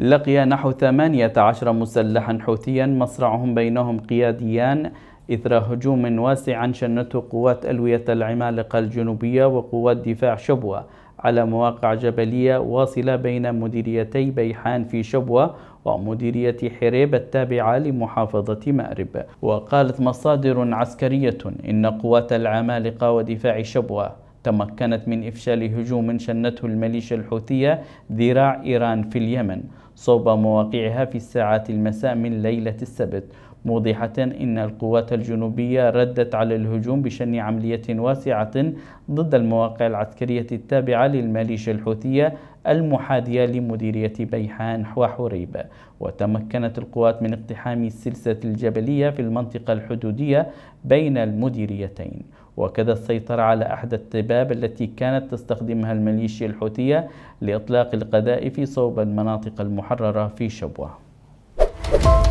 لقي نحو 18 مسلحا حوثيا مصرعهم بينهم قياديان إثر هجوم واسع شنته قوات ألوية العمالقة الجنوبية وقوات دفاع شبوة على مواقع جبلية واصلة بين مديريتي بيحان في شبوة ومديرية حريب التابعة لمحافظة مأرب وقالت مصادر عسكرية إن قوات العمالقة ودفاع شبوة تمكنت من إفشال هجوم شنته الميليشيا الحوثية ذراع إيران في اليمن صوب مواقعها في الساعات المساء من ليلة السبت موضحة أن القوات الجنوبية ردت على الهجوم بشن عملية واسعة ضد المواقع العسكرية التابعة للميليشيا الحوثية المحادية لمديرية بيحان وحريبة وتمكنت القوات من اقتحام السلسلة الجبلية في المنطقة الحدودية بين المديريتين وكذا السيطرة على أحد التباب التي كانت تستخدمها الميليشيا الحوثية لإطلاق القذائف صوب المناطق المحادية المحررة في شبوة